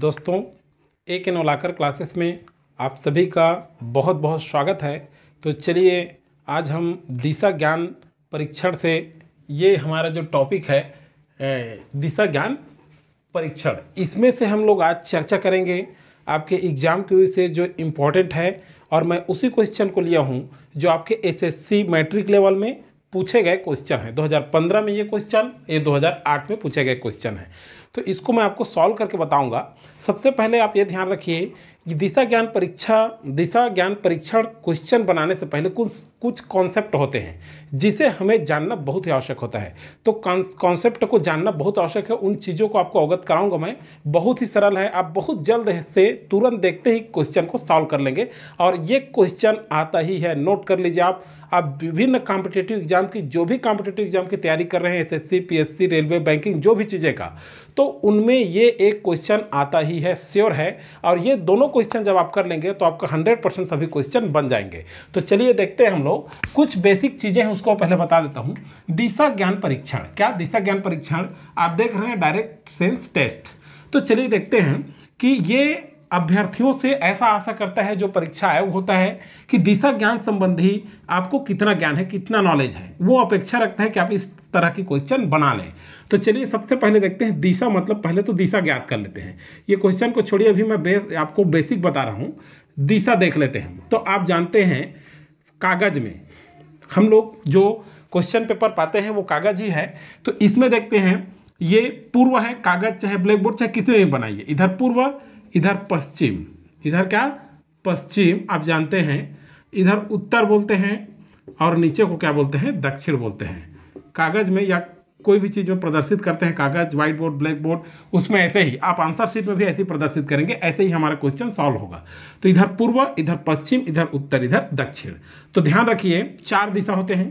दोस्तों ए के नौलाकर क्लासेस में आप सभी का बहुत बहुत स्वागत है तो चलिए आज हम दिशा ज्ञान परीक्षण से ये हमारा जो टॉपिक है दिशा ज्ञान परीक्षण इसमें से हम लोग आज चर्चा करेंगे आपके एग्ज़ाम के से जो इम्पोर्टेंट है और मैं उसी क्वेश्चन को लिया हूँ जो आपके एसएससी मैट्रिक लेवल में पूछे गए क्वेश्चन है 2015 में ये क्वेश्चन ये 2008 में पूछे गए क्वेश्चन है तो इसको मैं आपको सॉल्व करके बताऊंगा सबसे पहले आप ये ध्यान रखिए दिशा ज्ञान परीक्षा दिशा ज्ञान परीक्षण क्वेश्चन बनाने से पहले कुछ कुछ कॉन्सेप्ट होते हैं जिसे हमें जानना बहुत ही आवश्यक होता है तो कॉन्सेप्ट को जानना बहुत आवश्यक है उन चीज़ों को आपको अवगत कराऊंगा मैं बहुत ही सरल है आप बहुत जल्द से तुरंत देखते ही क्वेश्चन को सॉल्व कर लेंगे और ये क्वेश्चन आता ही है नोट कर लीजिए आप आप विभिन्न कॉम्पिटेटिव एग्जाम की जो भी कॉम्पिटेटिव एग्जाम की तैयारी कर रहे हैं एस एस रेलवे बैंकिंग जो भी चीज़ें का तो उनमें ये एक क्वेश्चन आता ही है श्योर है और ये दोनों क्वेश्चन जब आप कर लेंगे तो आपका हंड्रेड परसेंट सभी क्वेश्चन बन जाएंगे तो चलिए देखते हैं हम लोग कुछ बेसिक चीज़ें हैं उसको पहले बता देता हूँ दिशा ज्ञान परीक्षण क्या दिशा ज्ञान परीक्षण आप देख रहे हैं डायरेक्ट सेंस टेस्ट तो चलिए देखते हैं कि ये अभ्यर्थियों से ऐसा आशा करता है जो परीक्षा आयोग होता है कि दिशा ज्ञान संबंधी आपको कितना ज्ञान है कितना नॉलेज है वो अपेक्षा रखता है कि आप इस तरह के क्वेश्चन बना लें तो चलिए सबसे पहले देखते हैं दिशा मतलब पहले तो दिशा ज्ञात कर लेते हैं ये क्वेश्चन को छोड़िए अभी मैं बेस आपको बेसिक बता रहा हूँ दिशा देख लेते हैं तो आप जानते हैं कागज़ में हम लोग जो क्वेश्चन पेपर पाते हैं वो कागज़ ही है तो इसमें देखते हैं ये पूर्व है कागज़ चाहे ब्लैक बोर्ड चाहे किसी में भी बनाइए इधर पूर्व इधर पश्चिम इधर क्या पश्चिम आप जानते हैं इधर उत्तर बोलते हैं और नीचे को क्या बोलते हैं दक्षिण बोलते हैं कागज़ में या कोई भी चीज़ में प्रदर्शित करते हैं कागज़ व्हाइट बोर्ड ब्लैक बोर्ड उसमें ऐसे ही आप आंसर शीट में भी ऐसे ही प्रदर्शित करेंगे ऐसे ही हमारा क्वेश्चन सॉल्व होगा तो इधर पूर्व इधर पश्चिम इधर उत्तर इधर दक्षिण तो ध्यान रखिए चार दिशा होते हैं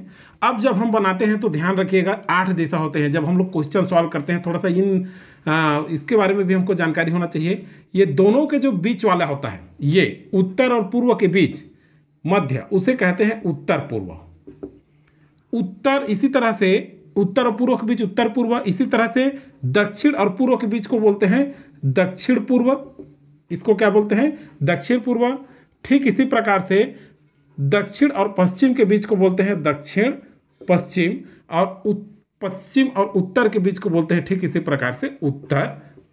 अब जब हम बनाते हैं तो ध्यान रखिएगा आठ दिशा होते हैं जब हम लोग क्वेश्चन सॉल्व करते हैं थोड़ा सा इन आ, इसके बारे में भी हमको जानकारी होना चाहिए ये दोनों के जो बीच वाला होता है ये उत्तर और पूर्व के बीच मध्य उसे कहते हैं उत्तर पूर्व उत्तर इसी तरह से उत्तर और पूर्व के बीच उत्तर पूर्व इसी तरह से दक्षिण और पूर्व के बीच को बोलते हैं दक्षिण पूर्व इसको क्या बोलते हैं दक्षिण पूर्व ठीक इसी प्रकार से दक्षिण और पश्चिम के बीच को बोलते हैं दक्षिण पश्चिम और पश्चिम और उत्तर के बीच को बोलते हैं ठीक इसी प्रकार से उत्तर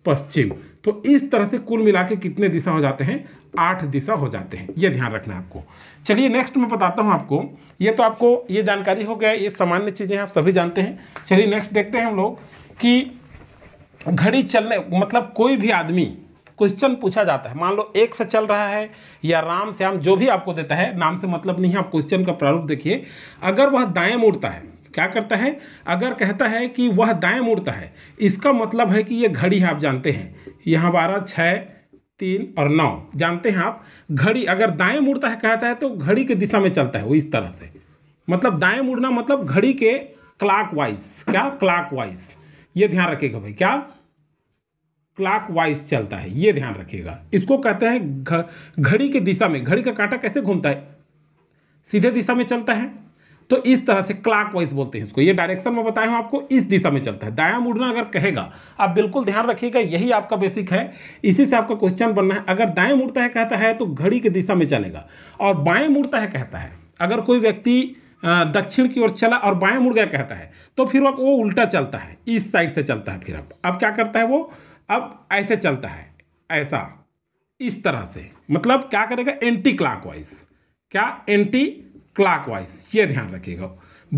पश्चिम तो इस तरह से कुल मिला के कितने दिशा हो जाते हैं आठ दिशा हो जाते हैं ये ध्यान रखना आपको चलिए नेक्स्ट मैं बताता हूँ आपको ये तो आपको ये जानकारी हो गया ये सामान्य चीज़ें आप सभी जानते हैं चलिए नेक्स्ट देखते हैं हम लोग कि घड़ी चलने मतलब कोई भी आदमी क्वेश्चन पूछा जाता है मान लो एक से चल रहा है या राम श्याम जो भी आपको देता है नाम से मतलब नहीं है आप क्वेश्चन का प्रारूप देखिए अगर वह दाएं मुड़ता है क्या करता है अगर कहता है कि वह दाएं मुड़ता है इसका मतलब है कि यह घड़ी आप जानते हैं यहाँ बारह छः तीन और नौ जानते हैं आप घड़ी अगर दाएं मुड़ता है कहता है तो घड़ी के दिशा में चलता है वो इस तरह से मतलब दाएं मुड़ना मतलब घड़ी के क्लाक वाइज क्या क्लाक वाइज ये ध्यान रखिएगा भाई क्या क्लाक वाइज चलता है ये ध्यान रखिएगा इसको कहते हैं घड़ी के दिशा में घड़ी का कांटा कैसे घूमता है सीधे दिशा में चलता है तो इस तरह से क्लॉकवाइज बोलते हैं इसको ये डायरेक्शन में बताया हूँ आपको इस दिशा में चलता है दाया मुड़ना अगर कहेगा आप बिल्कुल ध्यान रखिएगा यही आपका बेसिक है इसी से आपका क्वेश्चन बनना है अगर दाएँ मुड़ता है कहता है तो घड़ी की दिशा में चलेगा और बाएँ मुड़ता है कहता है अगर कोई व्यक्ति दक्षिण की ओर चला और बाएं मुड़ गया कहता है तो फिर अब वो उल्टा चलता है इस साइड से चलता है फिर अब अब क्या करता है वो अब ऐसे चलता है ऐसा इस तरह से मतलब क्या करेगा एंटी क्लॉकवाइज क्या एंटी क्लॉकवाइज ये ध्यान रखिएगा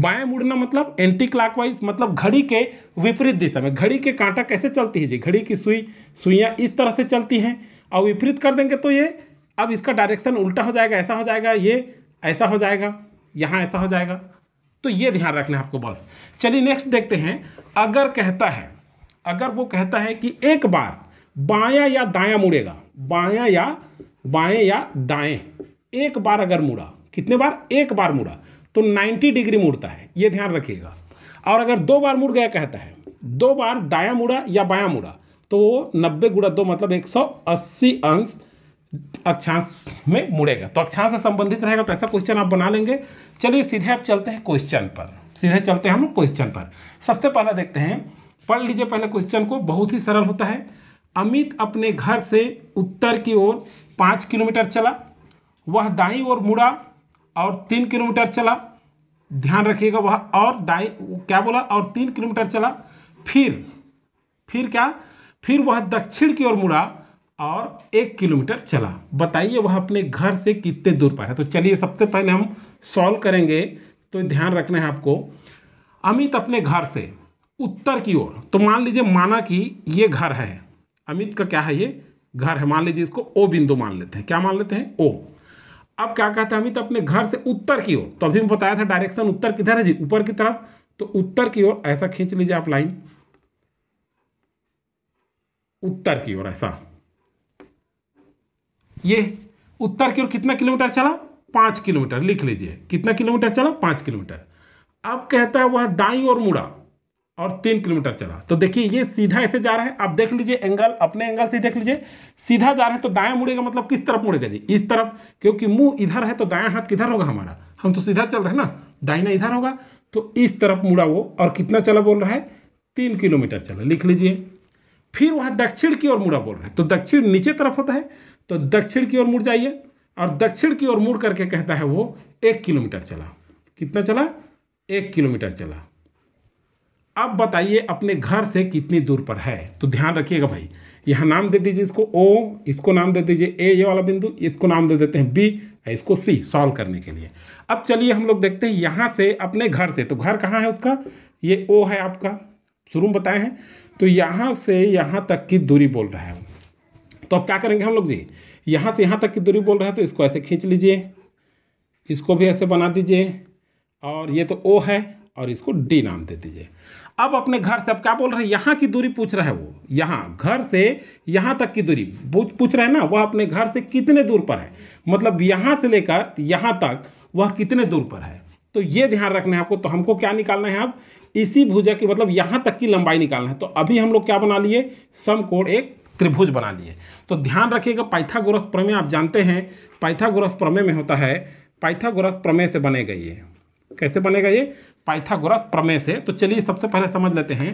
बाएं मुड़ना मतलब एंटी क्लॉकवाइज मतलब घड़ी के विपरीत दिशा में घड़ी के कांटा कैसे चलती है जी घड़ी की सुई सुइयाँ इस तरह से चलती हैं और विपरीत कर देंगे तो ये अब इसका डायरेक्शन उल्टा हो जाएगा ऐसा हो जाएगा ये ऐसा हो जाएगा यहाँ ऐसा हो जाएगा तो ये ध्यान रखना है आपको बस चलिए नेक्स्ट देखते हैं अगर कहता है अगर वो कहता है कि एक बार बायां या दायां मुड़ेगा बायां या बाएं या दाएं एक बार अगर मुड़ा कितने बार एक बार मुड़ा तो 90 डिग्री मुड़ता है ये ध्यान रखिएगा और अगर दो बार मुड़ गया कहता है दो बार दाया मुड़ा या बाया मुड़ा तो वो नब्बे गुड़ा दो मतलब एक सौ अस्सी अंश अक्षांश में मुड़ेगा तो अक्षांश से संबंधित रहेगा तो ऐसा क्वेश्चन आप बना लेंगे चलिए सीधे आप चलते हैं क्वेश्चन पर सीधे चलते हैं हम क्वेश्चन पर सबसे पहला देखते हैं पढ़ लीजिए पहले क्वेश्चन को बहुत ही सरल होता है अमित अपने घर से उत्तर की ओर पाँच किलोमीटर चला वह दाई ओर मुड़ा और तीन किलोमीटर चला ध्यान रखिएगा वह और दाई क्या बोला और तीन किलोमीटर चला फिर फिर क्या फिर वह दक्षिण की ओर मुड़ा और एक किलोमीटर चला बताइए वह अपने घर से कितने दूर पर है तो चलिए सबसे पहले हम सॉल्व करेंगे तो ध्यान रखना है आपको अमित अपने घर से उत्तर की ओर तो मान लीजिए माना कि ये घर है अमित का क्या है ये घर है मान लीजिए इसको ओ बिंदु मान लेते हैं क्या मान लेते हैं ओ अब क्या कहते हैं अमित अपने घर से उत्तर की ओर तो अभी मैं बताया था डायरेक्शन उत्तर किधर है जी ऊपर की तरफ तो उत्तर की ओर ऐसा खींच लीजिए आप लाइन उत्तर की ओर ऐसा ये उत्तर की ओर कितना किलोमीटर चला पांच किलोमीटर लिख लीजिए कितना किलोमीटर चला पांच किलोमीटर अब कहता है वह दाई और मुड़ा और तीन किलोमीटर चला तो देखिए ये सीधा ऐसे जा रहा है आप देख लीजिए एंगल अपने एंगल से देख लीजिए सीधा जा रहा है तो दाया मुड़ेगा मतलब किस तरफ मुड़ेगा जी इस तरफ क्योंकि मुंह इधर है तो दाया हाथ किधर होगा हमारा हम तो सीधा चल रहे हैं ना दाहिना इधर होगा तो इस तरफ मुड़ा वो और कितना चला बोल रहा है तीन किलोमीटर चला लिख लीजिए फिर वहाँ दक्षिण की ओर मुड़ा बोल रहा है तो दक्षिण नीचे तरफ होता है तो दक्षिण की ओर मुड़ जाइए और दक्षिण की ओर मुड़ करके कहता है वो एक किलोमीटर चला कितना चला एक किलोमीटर चला अब बताइए अपने घर से कितनी दूर पर है तो ध्यान रखिएगा भाई यहाँ नाम दे दीजिए इसको ओ इसको नाम दे दीजिए ए ये वाला बिंदु इसको नाम दे देते हैं बी इसको सी सॉल्व करने के लिए अब चलिए हम लोग देखते हैं यहाँ से अपने घर से तो घर कहाँ है उसका ये ओ है आपका शुरू में बताए हैं तो यहाँ से यहाँ तक की दूरी बोल रहा है तो अब क्या करेंगे हम लोग जी यहाँ से यहाँ तक की दूरी बोल रहा है तो इसको ऐसे खींच लीजिए इसको भी ऐसे बना दीजिए और ये तो ओ है और इसको डी नाम दे दीजिए अब अपने घर से अब क्या बोल रहे हैं यहाँ की दूरी पूछ रहा है वो यहाँ घर से यहाँ तक की दूरी पूछ रहे हैं ना वह अपने घर से कितने दूर पर है मतलब यहाँ से लेकर यहाँ तक वह कितने दूर पर है तो ये ध्यान रखना है आपको तो हमको क्या निकालना है अब इसी भुजा की मतलब यहाँ तक की लंबाई निकालना है तो अभी हम लोग क्या बना लिए समकोण एक त्रिभुज बना लिए तो ध्यान रखिएगा पाइथागोरस प्रमेय आप जानते हैं पाइथागोरस प्रमेय में होता है पाइथागोरस प्रमेय से बनेगा ये कैसे बनेगा ये पाइथागोरस प्रमेय से तो चलिए सबसे पहले समझ लेते हैं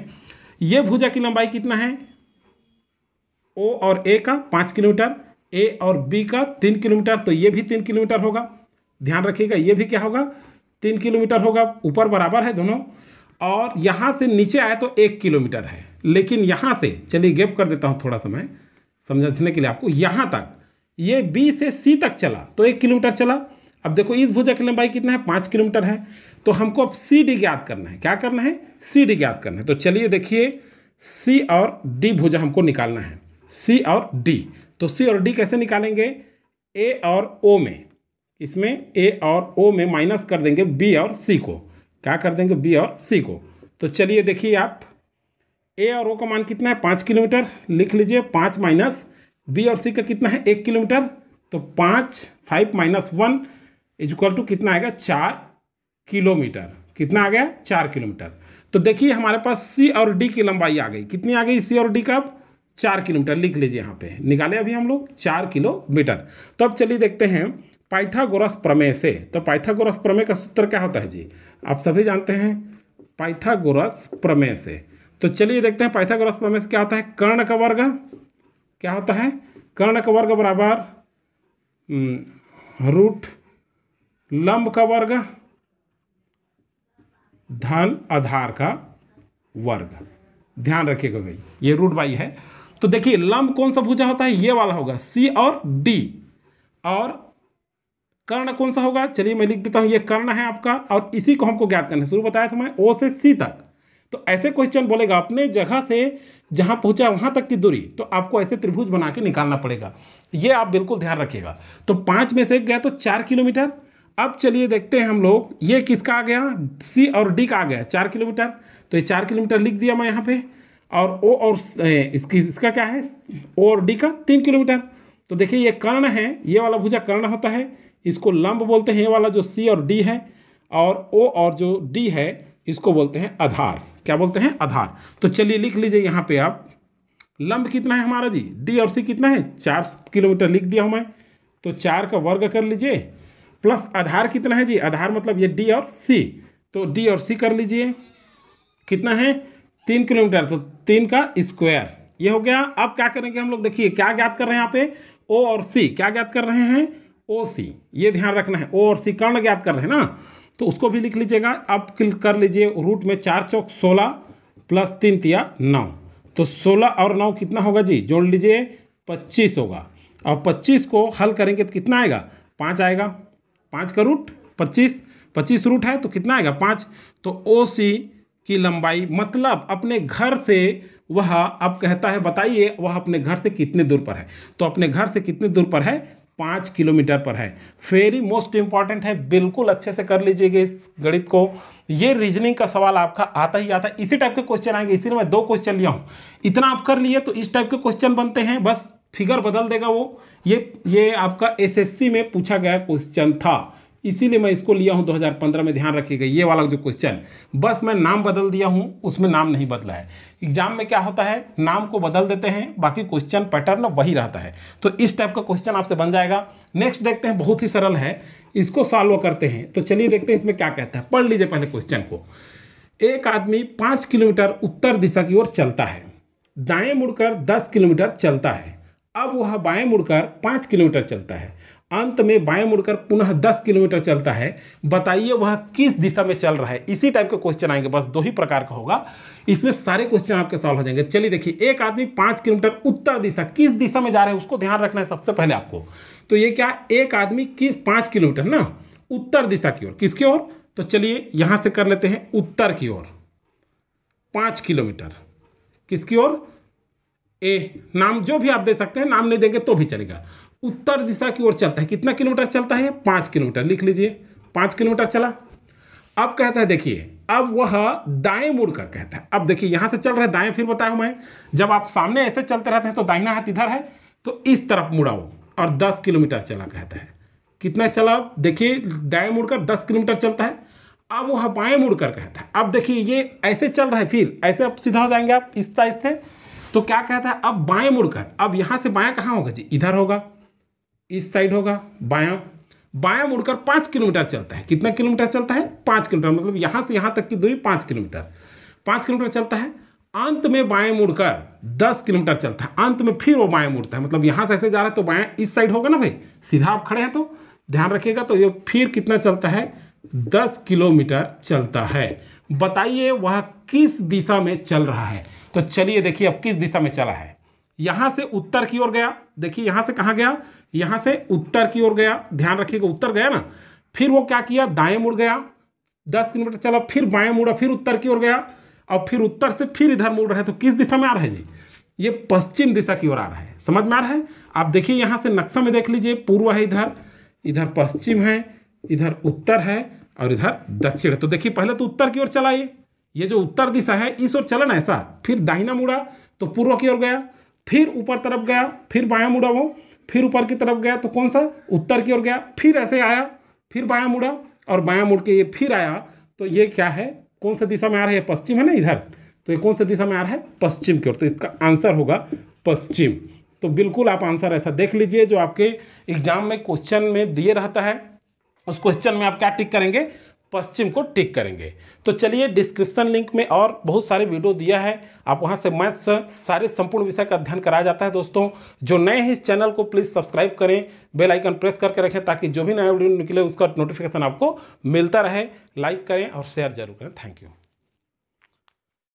ये भुजा की लंबाई कितना है ओ और ए का पाँच किलोमीटर ए और बी का तीन किलोमीटर तो ये भी तीन किलोमीटर होगा ध्यान रखिएगा ये भी क्या होगा तीन किलोमीटर होगा ऊपर बराबर है दोनों और यहाँ से नीचे आए तो एक किलोमीटर है लेकिन यहाँ से चलिए गैप कर देता हूँ थोड़ा समय समझने के लिए आपको यहाँ तक ये बी से सी तक चला तो एक किलोमीटर चला अब देखो इस भुजा की लंबाई कितना है पाँच किलोमीटर है तो हमको अब सी डी ज्ञात करना है क्या करना है सी डी ज्ञात करना है तो चलिए देखिए सी और डी भुजा हमको निकालना है सी और डी तो सी और डी कैसे निकालेंगे ए और ओ में इसमें ए और ओ में माइनस कर देंगे बी और सी को क्या कर देंगे बी और सी को तो चलिए देखिए आप ए और ओ का मान कितना है पाँच किलोमीटर लिख लीजिए पाँच माइनस बी और सी का कितना है एक किलोमीटर तो पाँच five minus one is equal to कितना आएगा चार किलोमीटर कितना आ गया चार किलोमीटर तो देखिए हमारे पास सी और डी की लंबाई आ गई कितनी आ गई सी और डी का अब चार किलोमीटर लिख लीजिए यहाँ पे निकाले अभी हम लोग चार किलोमीटर तो अब चलिए देखते हैं पाइथागोरस प्रमेय से तो पाइथागोरस प्रमेय का सूत्र क्या होता है जी आप सभी जानते हैं पाइथागोरस प्रमेय से तो चलिए देखते हैं पाइथागोरस प्रमेय से क्या होता है कर्ण का वर्ग क्या होता है कर्ण का वर्ग बराबर हम्म, रूट लंब का वर्ग धन आधार का वर्ग ध्यान रखिएगा भाई ये रूट बाई है तो देखिए लंब कौन सा भुजा होता है ये वाला होगा सी और डी और कर्ण कौन सा होगा चलिए मैं लिख देता हूं ये कर्ण है आपका और इसी को हमको ज्ञात करना शुरू बताया था मैं ओ से सी तक तो ऐसे क्वेश्चन बोलेगा अपने जगह से जहां पहुंचा वहां तक की दूरी तो आपको ऐसे त्रिभुज बना के निकालना पड़ेगा ये आप बिल्कुल ध्यान रखिएगा तो पांच में से गया तो चार किलोमीटर अब चलिए देखते हैं हम लोग ये किसका आ गया सी और डी का आ गया चार किलोमीटर तो ये चार किलोमीटर लिख दिया मैं यहाँ पे और ओ और इसकी इसका क्या है ओ और डी का तीन किलोमीटर तो देखिए ये कर्ण है ये वाला भुजा कर्ण होता है इसको लंब बोलते हैं ये वाला जो सी और डी है और ओ और जो डी है इसको बोलते हैं आधार क्या बोलते हैं आधार तो चलिए लिख लीजिए यहाँ पे आप लंब कितना है हमारा जी डी और सी कितना है चार किलोमीटर लिख दिया हूँ मैं तो चार का वर्ग कर लीजिए प्लस आधार कितना है जी आधार मतलब ये डी और सी तो डी और सी कर लीजिए कितना है तीन किलोमीटर तो तीन का स्क्वायर ये हो गया अब क्या करेंगे हम लोग देखिए क्या ज्ञात कर रहे हैं यहाँ पे ओ और सी क्या ज्ञात कर रहे हैं ओ सी ये ध्यान रखना है ओ और सी कर्ण ज्ञात कर रहे हैं ना तो उसको भी लिख लीजिएगा अब क्लिक कर लीजिए रूट में चार चौक सोलह प्लस तीन तिया नौ तो सोलह और नौ कितना होगा जी जोड़ लीजिए पच्चीस होगा और पच्चीस को हल करेंगे तो कितना आएगा पाँच आएगा पाँच का रूट पच्चीस पच्चीस रूट है तो कितना आएगा पाँच तो ओ सी की लंबाई मतलब अपने घर से वह अब कहता है बताइए वह अपने घर से कितने दूर पर है तो अपने घर से कितने दूर पर है पाँच किलोमीटर पर है फेरी मोस्ट इम्पॉर्टेंट है बिल्कुल अच्छे से कर लीजिएगा इस गणित को ये रीजनिंग का सवाल आपका आता ही आता है इसी टाइप के क्वेश्चन आएंगे इसीलिए मैं दो क्वेश्चन लिया हूँ इतना आप कर लिए तो इस टाइप के क्वेश्चन बनते हैं बस फिगर बदल देगा वो ये ये आपका एसएससी में पूछा गया क्वेश्चन था इसीलिए मैं इसको लिया हूँ 2015 में ध्यान रखिएगा ये वाला जो क्वेश्चन बस मैं नाम बदल दिया हूँ उसमें नाम नहीं बदला है एग्जाम में क्या होता है नाम को बदल देते हैं बाकी क्वेश्चन पैटर्न वही रहता है तो इस टाइप का क्वेश्चन आपसे बन जाएगा नेक्स्ट देखते हैं बहुत ही सरल है इसको सॉल्व करते हैं तो चलिए देखते हैं इसमें क्या कहता है पढ़ लीजिए पहले क्वेश्चन को एक आदमी पाँच किलोमीटर उत्तर दिशा की ओर चलता है दाएँ मुड़कर दस किलोमीटर चलता है अब वह बाएं मुड़कर पाँच किलोमीटर चलता है अंत में बाएं मुड़कर पुनः दस किलोमीटर चलता है बताइए वह किस दिशा में चल रहा है इसी टाइप के क्वेश्चन आएंगे बस दो ही प्रकार का होगा इसमें सारे क्वेश्चन आपके सॉल्व हो जाएंगे चलिए देखिए एक आदमी पाँच किलोमीटर उत्तर दिशा किस दिशा में जा रहे हैं उसको ध्यान रखना है सबसे पहले आपको तो ये क्या एक आदमी किस पाँच किलोमीटर ना उत्तर दिशा की ओर किसकी ओर तो चलिए यहाँ से कर लेते हैं उत्तर की ओर पाँच किलोमीटर किसकी ओर ए नाम जो भी आप दे सकते हैं नाम नहीं देंगे तो भी चलेगा उत्तर दिशा की ओर चलता है कितना किलोमीटर चलता है पाँच किलोमीटर लिख लीजिए पाँच किलोमीटर चला अब कहता है देखिए अब वह दाएं मुड़ कर कहता है अब देखिए यहाँ से चल रहा है दाएं फिर बताया मैं जब आप सामने ऐसे चलते रहते हैं तो दाहिना हाथ इधर है तो इस तरफ मुड़ाओ और दस किलोमीटर चला कहता है कितना चला देखिए दाएं मुड़कर दस किलोमीटर चलता है अब वह बाएं मुड़कर कहता है अब देखिए ये ऐसे चल रहा है फिर ऐसे अब सीधा हो जाएंगे आप इस तरह से तो क्या कहता है अब बाएं मुड़कर अब यहां से बाया कहां होगा जी इधर होगा इस साइड होगा बाया बाया मुड़कर पांच किलोमीटर चलता है कितना किलोमीटर चलता है पांच किलोमीटर मतलब यहां से यहां तक की दूरी पांच किलोमीटर पांच किलोमीटर चलता है अंत में बाएं मुड़कर दस किलोमीटर चलता है अंत में फिर वो बाएं मुड़ता है मतलब यहां से ऐसे जा रहा है तो बाएं इस साइड होगा ना भाई सीधा आप खड़े हैं तो ध्यान रखिएगा तो ये फिर कितना चलता है दस किलोमीटर चलता है बताइए वह किस दिशा में चल रहा है तो चलिए देखिए अब किस दिशा में चला है यहां से उत्तर की ओर गया देखिए यहां से कहा गया यहां से उत्तर की ओर गया ध्यान रखिएगा उत्तर गया ना फिर वो क्या किया दाएं मुड़ गया दस किलोमीटर चला फिर बाएं मुड़ा फिर उत्तर की ओर गया और फिर उत्तर से फिर इधर मुड़ रहा है तो किस दिशा में आ रहा है जी ये पश्चिम दिशा की ओर आ रहा है समझ में आ रहा है आप देखिए यहां से नक्शा में देख लीजिए पूर्व है इधर इधर पश्चिम है इधर उत्तर है और इधर दक्षिण तो देखिए पहले तो उत्तर की ओर चला ये ये जो उत्तर दिशा है इस ओर चला ना ऐसा फिर दाहिना मुड़ा तो पूर्व की ओर गया फिर ऊपर तरफ गया फिर बाया मुड़ा वो फिर ऊपर की तरफ गया तो कौन सा उत्तर की ओर गया फिर ऐसे आया फिर बाया मुड़ा और बाया मुड़ के ये फिर आया तो ये क्या है कौन सा दिशा में आ रहा है पश्चिम है ना इधर तो ये कौन सा दिशा में आ रहा है पश्चिम की ओर तो इसका आंसर होगा पश्चिम तो बिल्कुल आप आंसर ऐसा देख लीजिए जो आपके एग्जाम में क्वेश्चन में दिए रहता है उस क्वेश्चन में आप क्या टिक करेंगे पश्चिम को टिक करेंगे तो चलिए डिस्क्रिप्शन लिंक में और बहुत सारे वीडियो दिया है आप वहाँ से मैथ्स सारे संपूर्ण विषय का अध्ययन कराया जाता है दोस्तों जो नए हैं इस चैनल को प्लीज़ सब्सक्राइब करें बेल आइकन प्रेस करके रखें ताकि जो भी नया वीडियो निकले उसका नोटिफिकेशन आपको मिलता रहे लाइक करें और शेयर जरूर करें थैंक यू